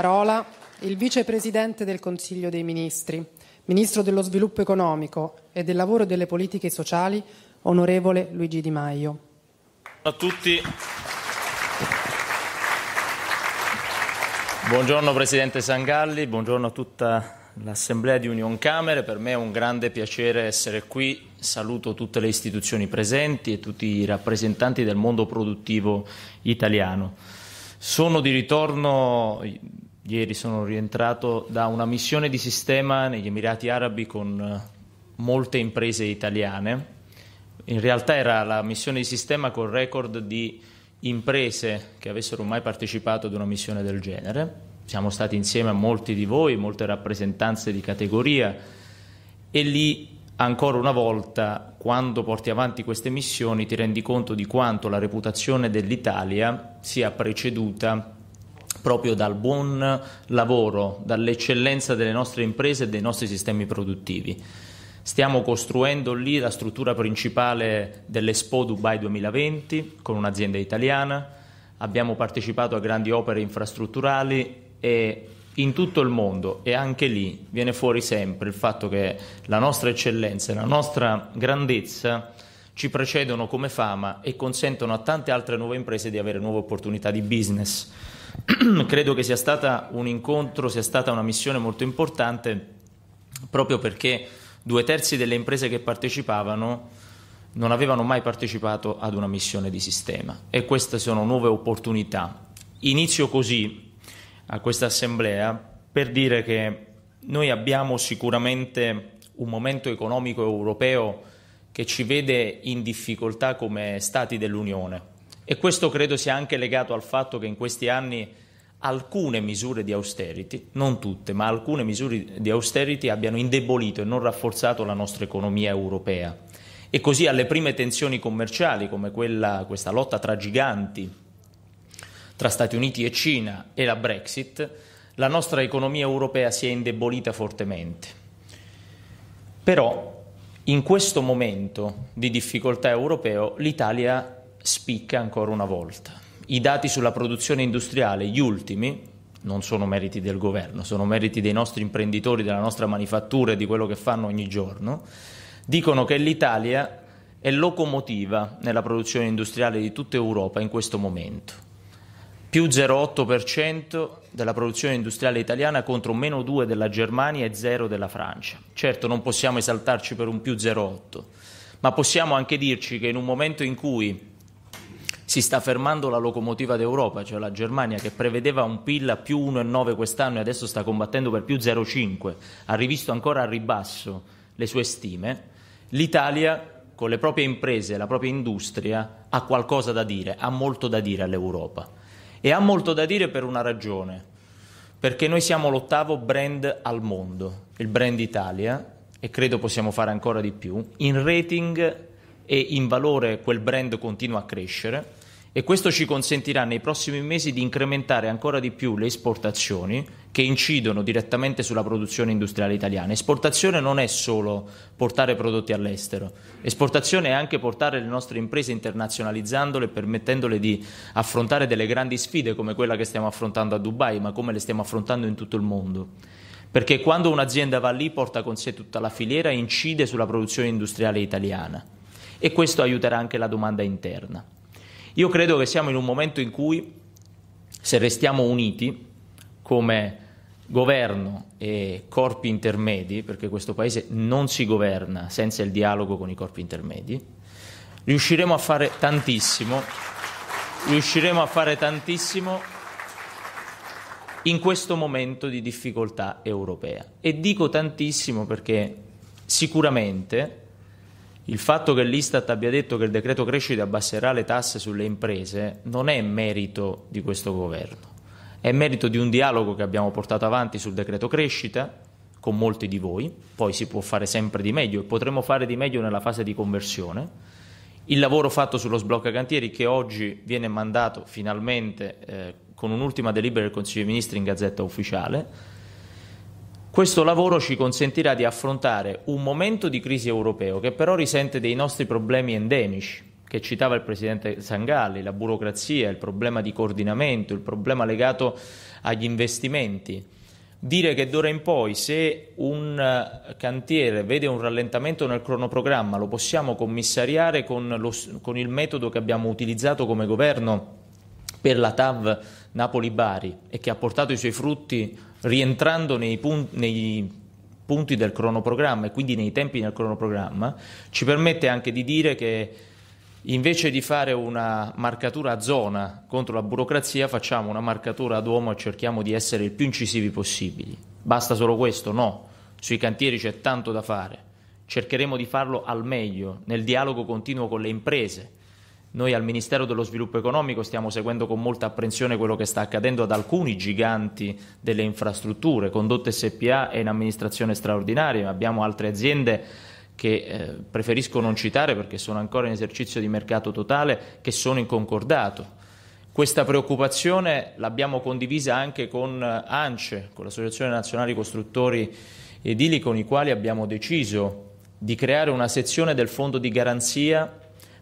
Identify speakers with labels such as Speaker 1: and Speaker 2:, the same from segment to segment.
Speaker 1: parola il vicepresidente del Consiglio dei Ministri, ministro dello Sviluppo Economico e del Lavoro e delle Politiche Sociali, onorevole Luigi Di Maio. A tutti. Buongiorno Presidente Sangalli, buongiorno a tutta l'Assemblea di Union Camere. Per me è un grande piacere essere qui. Saluto tutte le istituzioni presenti e tutti i rappresentanti del mondo produttivo italiano. Sono di ritorno Ieri sono rientrato da una missione di sistema negli Emirati Arabi con eh, molte imprese italiane. In realtà era la missione di sistema con record di imprese che avessero mai partecipato ad una missione del genere. Siamo stati insieme a molti di voi, molte rappresentanze di categoria e lì ancora una volta quando porti avanti queste missioni ti rendi conto di quanto la reputazione dell'Italia sia preceduta proprio dal buon lavoro, dall'eccellenza delle nostre imprese e dei nostri sistemi produttivi. Stiamo costruendo lì la struttura principale dell'Expo Dubai 2020 con un'azienda italiana, abbiamo partecipato a grandi opere infrastrutturali e in tutto il mondo e anche lì viene fuori sempre il fatto che la nostra eccellenza e la nostra grandezza ci precedono come fama e consentono a tante altre nuove imprese di avere nuove opportunità di business. credo che sia stata un incontro, sia stata una missione molto importante proprio perché due terzi delle imprese che partecipavano non avevano mai partecipato ad una missione di sistema e queste sono nuove opportunità. Inizio così a questa assemblea per dire che noi abbiamo sicuramente un momento economico europeo che ci vede in difficoltà come stati dell'Unione e questo credo sia anche legato al fatto che in questi anni alcune misure di austerity, non tutte, ma alcune misure di austerity abbiano indebolito e non rafforzato la nostra economia europea. E così alle prime tensioni commerciali, come quella, questa lotta tra giganti tra Stati Uniti e Cina e la Brexit, la nostra economia europea si è indebolita fortemente. Però in questo momento di difficoltà europeo l'Italia spicca ancora una volta. I dati sulla produzione industriale, gli ultimi, non sono meriti del governo, sono meriti dei nostri imprenditori, della nostra manifattura e di quello che fanno ogni giorno, dicono che l'Italia è locomotiva nella produzione industriale di tutta Europa in questo momento. Più 0,8% della produzione industriale italiana contro meno 2 della Germania e 0 della Francia. Certo non possiamo esaltarci per un più 0,8, ma possiamo anche dirci che in un momento in cui si sta fermando la locomotiva d'Europa, cioè la Germania che prevedeva un PIL a più 1,9 quest'anno e adesso sta combattendo per più 0,5, ha rivisto ancora a ribasso le sue stime, l'Italia con le proprie imprese, e la propria industria ha qualcosa da dire, ha molto da dire all'Europa e ha molto da dire per una ragione, perché noi siamo l'ottavo brand al mondo, il brand Italia e credo possiamo fare ancora di più, in rating e in valore quel brand continua a crescere e questo ci consentirà nei prossimi mesi di incrementare ancora di più le esportazioni che incidono direttamente sulla produzione industriale italiana. Esportazione non è solo portare prodotti all'estero, esportazione è anche portare le nostre imprese internazionalizzandole permettendole di affrontare delle grandi sfide come quella che stiamo affrontando a Dubai, ma come le stiamo affrontando in tutto il mondo perché quando un'azienda va lì porta con sé tutta la filiera e incide sulla produzione industriale italiana e questo aiuterà anche la domanda interna. Io credo che siamo in un momento in cui se restiamo uniti come governo e corpi intermedi, perché questo Paese non si governa senza il dialogo con i corpi intermedi, riusciremo a fare tantissimo, riusciremo a fare tantissimo in questo momento di difficoltà europea. E dico tantissimo perché sicuramente il fatto che l'Istat abbia detto che il decreto crescita abbasserà le tasse sulle imprese non è merito di questo governo, è merito di un dialogo che abbiamo portato avanti sul decreto crescita con molti di voi, poi si può fare sempre di meglio e potremo fare di meglio nella fase di conversione. Il lavoro fatto sullo sblocca cantieri che oggi viene mandato finalmente eh, con un'ultima delibera del Consiglio dei Ministri in gazzetta ufficiale questo lavoro ci consentirà di affrontare un momento di crisi europeo che però risente dei nostri problemi endemici, che citava il Presidente Sangalli, la burocrazia, il problema di coordinamento, il problema legato agli investimenti. Dire che d'ora in poi se un eh, cantiere vede un rallentamento nel cronoprogramma lo possiamo commissariare con, lo, con il metodo che abbiamo utilizzato come governo per la TAV Napoli-Bari e che ha portato i suoi frutti rientrando nei, pun- nei punti del cronoprogramma e quindi nei tempi del cronoprogramma, ci permette anche di dire che invece di fare una marcatura a zona contro la burocrazia, facciamo una marcatura ad uomo e cerchiamo di essere il più incisivi possibili. Basta solo questo? No. Sui cantieri c'è tanto da fare. Cercheremo di farlo al meglio, nel dialogo continuo con le imprese noi al Ministero dello Sviluppo Economico stiamo seguendo con molta apprensione quello che sta accadendo ad alcuni giganti delle infrastrutture. Condotte SPA è in amministrazione straordinaria, ma abbiamo altre aziende che eh, preferisco non citare perché sono ancora in esercizio di mercato totale, che sono in concordato. Questa preoccupazione l'abbiamo condivisa anche con eh, ANCE, con l'Associazione Nazionale Costruttori Edili, con i quali abbiamo deciso di creare una sezione del fondo di garanzia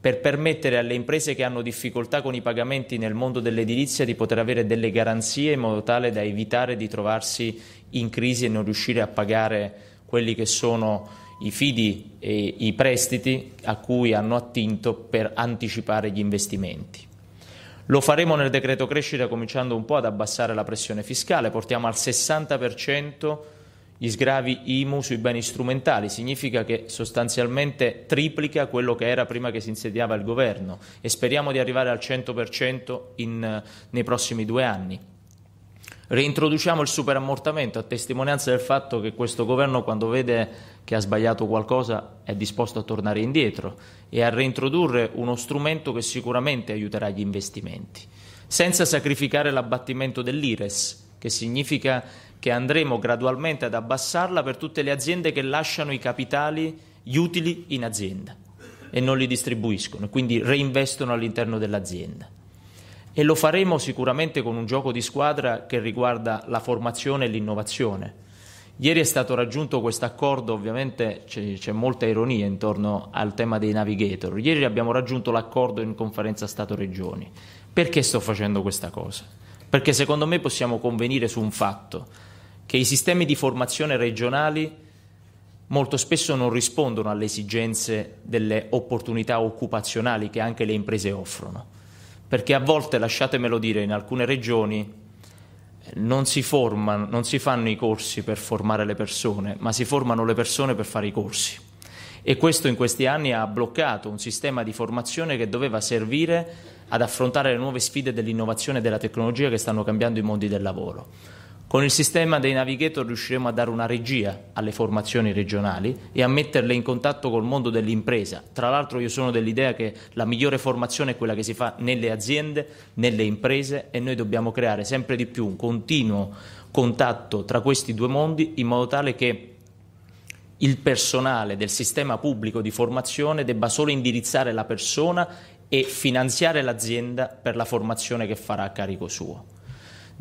Speaker 1: per permettere alle imprese che hanno difficoltà con i pagamenti nel mondo dell'edilizia di poter avere delle garanzie in modo tale da evitare di trovarsi in crisi e non riuscire a pagare quelli che sono i fidi e i prestiti a cui hanno attinto per anticipare gli investimenti. Lo faremo nel decreto crescita cominciando un po' ad abbassare la pressione fiscale, portiamo al 60% gli sgravi IMU sui beni strumentali, significa che sostanzialmente triplica quello che era prima che si insediava il governo e speriamo di arrivare al 100% in, nei prossimi due anni. Reintroduciamo il superammortamento a testimonianza del fatto che questo governo quando vede che ha sbagliato qualcosa è disposto a tornare indietro e a reintrodurre uno strumento che sicuramente aiuterà gli investimenti, senza sacrificare l'abbattimento dell'IRES, che significa che andremo gradualmente ad abbassarla per tutte le aziende che lasciano i capitali, gli utili in azienda e non li distribuiscono, quindi reinvestono all'interno dell'azienda. E lo faremo sicuramente con un gioco di squadra che riguarda la formazione e l'innovazione. Ieri è stato raggiunto questo accordo, ovviamente c'è, molta ironia intorno al tema dei navigator. Ieri abbiamo raggiunto l'accordo in conferenza Stato-Regioni. Perché sto facendo questa cosa? Perché secondo me possiamo convenire su un fatto che i sistemi di formazione regionali molto spesso non rispondono alle esigenze delle opportunità occupazionali che anche le imprese offrono, perché a volte, lasciatemelo dire, in alcune regioni eh, non si formano, non si fanno i corsi per formare le persone, ma si formano le persone per fare i corsi. E questo in questi anni ha bloccato un sistema di formazione che doveva servire ad affrontare le nuove sfide dell'innovazione e della tecnologia che stanno cambiando i mondi del lavoro. Con il sistema dei navigator riusciremo a dare una regia alle formazioni regionali e a metterle in contatto col mondo dell'impresa. Tra l'altro io sono dell'idea che la migliore formazione è quella che si fa nelle aziende, nelle imprese e noi dobbiamo creare sempre di più un continuo contatto tra questi due mondi in modo tale che il personale del sistema pubblico di formazione debba solo indirizzare la persona e finanziare l'azienda per la formazione che farà a carico suo.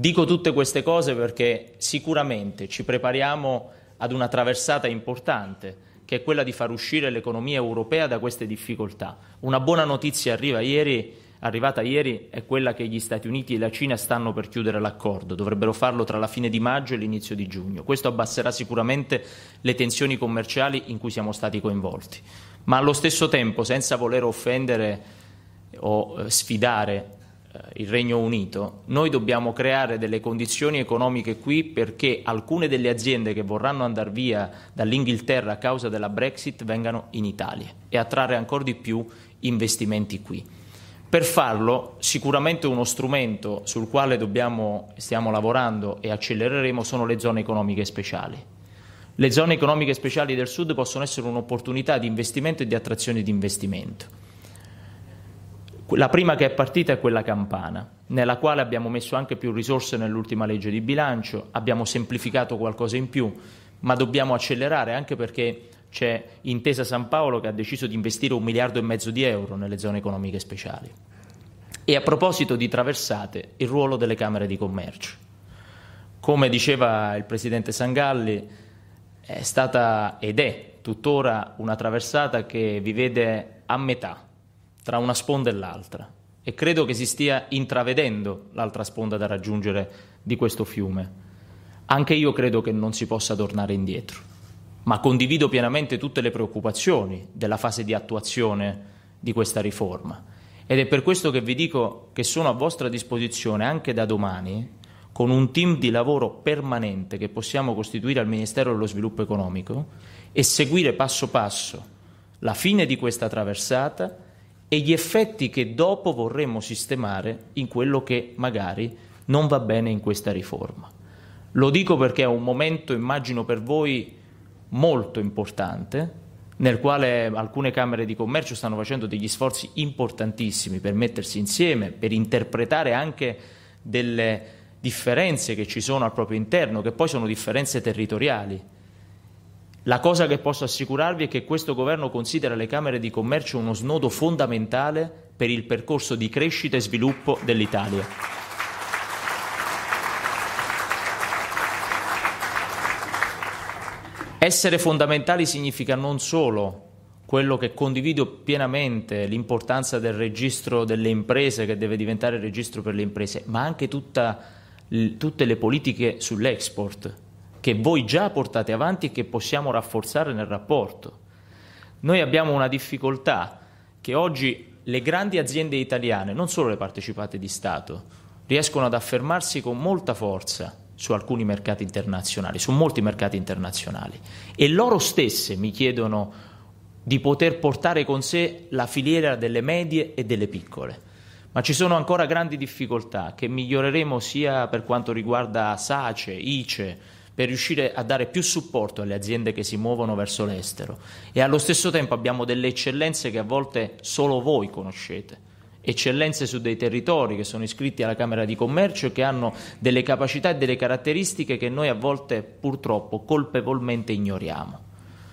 Speaker 1: Dico tutte queste cose perché sicuramente ci prepariamo ad una traversata importante che è quella di far uscire l'economia europea da queste difficoltà. Una buona notizia arriva ieri, arrivata ieri è quella che gli Stati Uniti e la Cina stanno per chiudere l'accordo, dovrebbero farlo tra la fine di maggio e l'inizio di giugno. Questo abbasserà sicuramente le tensioni commerciali in cui siamo stati coinvolti, ma allo stesso tempo, senza voler offendere o eh, sfidare eh, il Regno Unito, noi dobbiamo creare delle condizioni economiche qui perché alcune delle aziende che vorranno andare via dall'Inghilterra a causa della Brexit vengano in Italia e attrarre ancora di più investimenti qui. Per farlo sicuramente uno strumento sul quale dobbiamo, stiamo lavorando e accelereremo sono le zone economiche speciali. Le zone economiche speciali del Sud possono essere un'opportunità di investimento e di attrazione di investimento. La prima che è partita è quella campana, nella quale abbiamo messo anche più risorse nell'ultima legge di bilancio, abbiamo semplificato qualcosa in più, ma dobbiamo accelerare anche perché c'è Intesa San Paolo che ha deciso di investire un miliardo e mezzo di euro nelle zone economiche speciali. E a proposito di traversate, il ruolo delle Camere di Commercio. Come diceva il Presidente Sangalli, è stata ed è tuttora una traversata che vi vede a metà tra una sponda e l'altra e credo che si stia intravedendo l'altra sponda da raggiungere di questo fiume. Anche io credo che non si possa tornare indietro, ma condivido pienamente tutte le preoccupazioni della fase di attuazione di questa riforma ed è per questo che vi dico che sono a vostra disposizione anche da domani con un team di lavoro permanente che possiamo costituire al Ministero dello Sviluppo Economico e seguire passo passo la fine di questa traversata e gli effetti che dopo vorremmo sistemare in quello che magari non va bene in questa riforma. Lo dico perché è un momento, immagino per voi, molto importante, nel quale alcune Camere di Commercio stanno facendo degli sforzi importantissimi per mettersi insieme, per interpretare anche delle differenze che ci sono al proprio interno, che poi sono differenze territoriali la cosa che posso assicurarvi è che questo governo considera le Camere di Commercio uno snodo fondamentale per il percorso di crescita e sviluppo dell'Italia. Essere fondamentali significa non solo quello che condivido pienamente, l'importanza del registro delle imprese che deve diventare registro per le imprese, ma anche tutta, tutte le politiche sull'export che voi già portate avanti e che possiamo rafforzare nel rapporto. Noi abbiamo una difficoltà che oggi le grandi aziende italiane, non solo le partecipate di Stato, riescono ad affermarsi con molta forza su alcuni mercati internazionali, su molti mercati internazionali e loro stesse mi chiedono di poter portare con sé la filiera delle medie e delle piccole. Ma ci sono ancora grandi difficoltà che miglioreremo sia per quanto riguarda SACE, ICE, per riuscire a dare più supporto alle aziende che si muovono verso l'estero e allo stesso tempo abbiamo delle eccellenze che a volte solo voi conoscete eccellenze su dei territori che sono iscritti alla Camera di Commercio e che hanno delle capacità e delle caratteristiche che noi a volte purtroppo colpevolmente ignoriamo.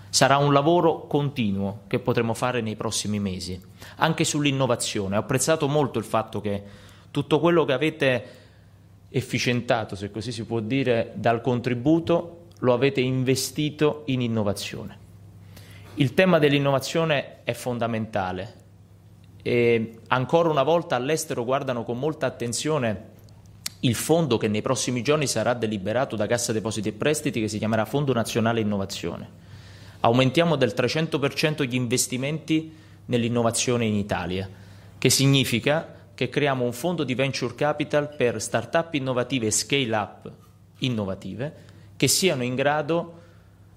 Speaker 1: Sarà un lavoro continuo che potremo fare nei prossimi mesi, anche sull'innovazione. Ho apprezzato molto il fatto che tutto quello che avete efficientato, se così si può dire, dal contributo, lo avete investito in innovazione. Il tema dell'innovazione è fondamentale e ancora una volta all'estero guardano con molta attenzione il fondo che nei prossimi giorni sarà deliberato da Cassa Depositi e Prestiti che si chiamerà Fondo Nazionale Innovazione. Aumentiamo del 300% gli investimenti nell'innovazione in Italia, che significa che creiamo un fondo di venture capital per start-up innovative e scale-up innovative che siano in grado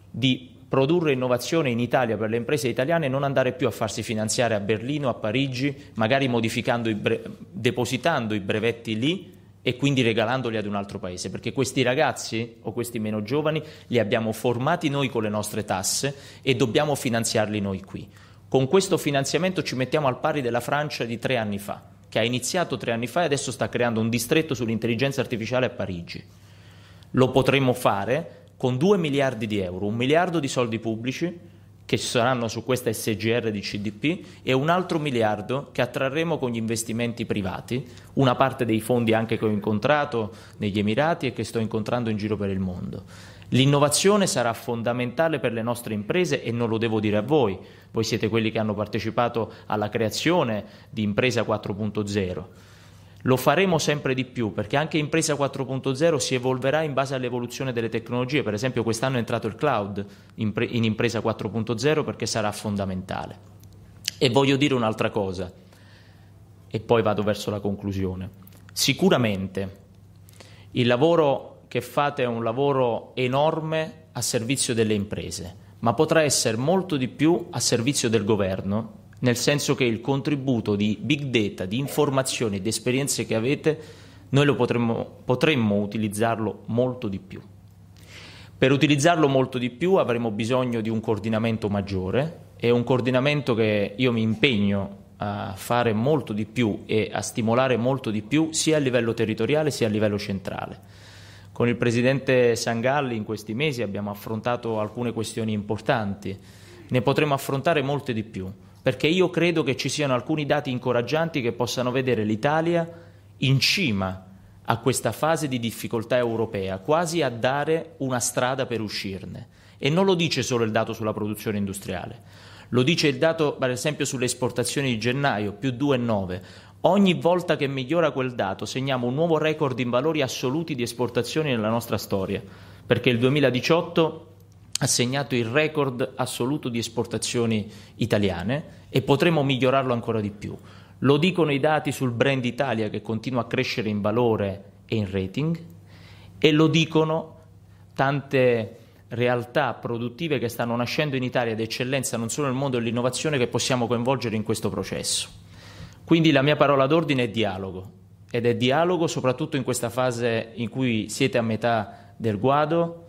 Speaker 1: di produrre innovazione in Italia per le imprese italiane e non andare più a farsi finanziare a Berlino, a Parigi, magari modificando i bre- depositando i brevetti lì e quindi regalandoli ad un altro paese, perché questi ragazzi o questi meno giovani li abbiamo formati noi con le nostre tasse e dobbiamo finanziarli noi qui. Con questo finanziamento ci mettiamo al pari della Francia di tre anni fa che ha iniziato tre anni fa e adesso sta creando un distretto sull'intelligenza artificiale a Parigi. Lo potremo fare con 2 miliardi di euro, un miliardo di soldi pubblici che ci saranno su questa SGR di CDP e un altro miliardo che attrarremo con gli investimenti privati, una parte dei fondi anche che ho incontrato negli Emirati e che sto incontrando in giro per il mondo. L'innovazione sarà fondamentale per le nostre imprese e non lo devo dire a voi, voi siete quelli che hanno partecipato alla creazione di Impresa 4.0. Lo faremo sempre di più perché anche Impresa 4.0 si evolverà in base all'evoluzione delle tecnologie, per esempio quest'anno è entrato il cloud in Impresa 4.0 perché sarà fondamentale. E voglio dire un'altra cosa, e poi vado verso la conclusione. Sicuramente il lavoro che fate un lavoro enorme a servizio delle imprese, ma potrà essere molto di più a servizio del governo, nel senso che il contributo di big data, di informazioni ed esperienze che avete, noi lo potremmo, potremmo utilizzarlo molto di più. Per utilizzarlo molto di più avremo bisogno di un coordinamento maggiore, è un coordinamento che io mi impegno a fare molto di più e a stimolare molto di più sia a livello territoriale sia a livello centrale. Con il presidente Sangalli in questi mesi abbiamo affrontato alcune questioni importanti, ne potremo affrontare molte di più, perché io credo che ci siano alcuni dati incoraggianti che possano vedere l'Italia in cima a questa fase di difficoltà europea, quasi a dare una strada per uscirne. E non lo dice solo il dato sulla produzione industriale, lo dice il dato per esempio sulle esportazioni di gennaio, più 2,9, Ogni volta che migliora quel dato segniamo un nuovo record in valori assoluti di esportazioni nella nostra storia, perché il 2018 ha segnato il record assoluto di esportazioni italiane e potremo migliorarlo ancora di più. Lo dicono i dati sul brand Italia che continua a crescere in valore e in rating e lo dicono tante realtà produttive che stanno nascendo in Italia ed eccellenza non solo nel mondo dell'innovazione che possiamo coinvolgere in questo processo. Quindi la mia parola d'ordine è dialogo ed è dialogo soprattutto in questa fase in cui siete a metà del guado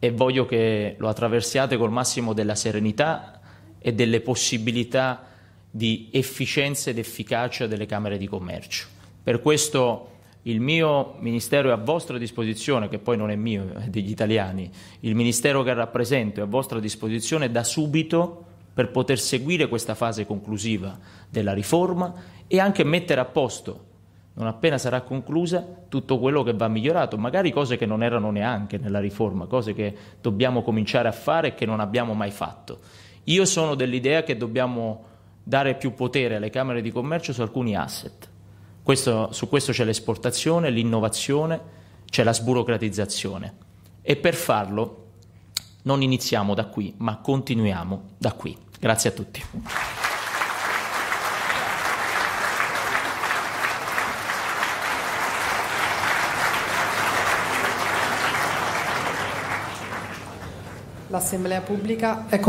Speaker 1: e voglio che lo attraversiate col massimo della serenità e delle possibilità di efficienza ed efficacia delle Camere di Commercio. Per questo il mio Ministero è a vostra disposizione, che poi non è mio, è degli italiani, il Ministero che rappresento è a vostra disposizione da subito per poter seguire questa fase conclusiva della riforma e anche mettere a posto, non appena sarà conclusa, tutto quello che va migliorato, magari cose che non erano neanche nella riforma, cose che dobbiamo cominciare a fare e che non abbiamo mai fatto. Io sono dell'idea che dobbiamo dare più potere alle Camere di Commercio su alcuni asset. Questo, su questo c'è l'esportazione, l'innovazione, c'è la sburocratizzazione. E per farlo non iniziamo da qui, ma continuiamo da qui. Grazie a tutti. L'assemblea pubblica è